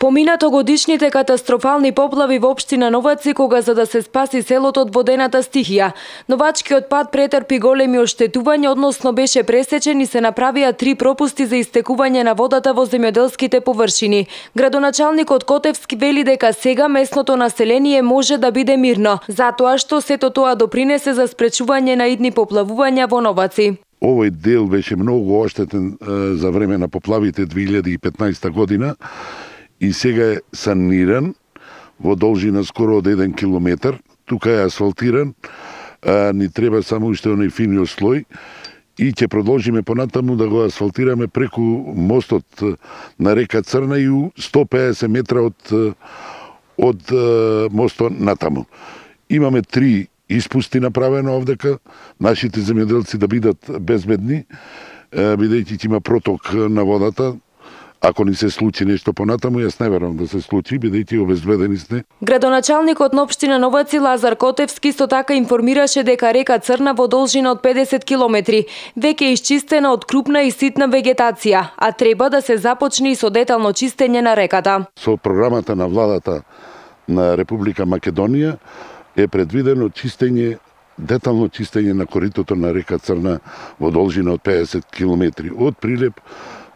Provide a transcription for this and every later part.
Поминато годишните катастрофални поплави во општина Новаци кога за да се спаси селото од водената стихија. Новачкиот пат претерпи големи оштетувања, односно беше пресечен и се направија три пропусти за истекување на водата во земјоделските површини. Градоначалникот Котевски вели дека сега местното население може да биде мирно, затоа што сето тоа допринесе за спречување на идни поплавувања во Новаци. Овој дел беше многу оштетен за време на поплавите 2015 година и сега е саниран во должина скоро од 1 километар. Тука е асфалтиран, а, ни треба само уште оној финиот слој и ќе продолжиме понатаму да го асфалтираме преку мостот на река Црна и 150 метра од од мостот натаму. Имаме три испусти направено овдека, нашите земјоделци да бидат безбедни, бидејќи ќе има проток на водата, Ако ни се случи нешто понатаму, јас не верувам да се случи, бидејќи обезбедени сте. Градоначалникот на општина Новаци Лазар Котевски со така информираше дека река Црна во должина од 50 километри веќе е исчистена од крупна и ситна вегетација, а треба да се започне и со детално чистење на реката. Со програмата на владата на Република Македонија е предвидено чистење детално чистење на коритото на река Црна во должина од 50 километри од прилеп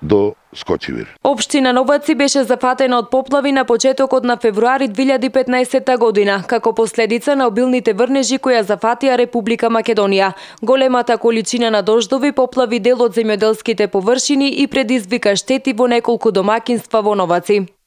до Скочивир. Општина Новаци беше зафатена од поплави на почетокот на февруари 2015 година, како последица на обилните врнежи која зафатија Република Македонија. Големата количина на дождови поплави дел од земјоделските површини и предизвика штети во неколку домакинства во Новаци.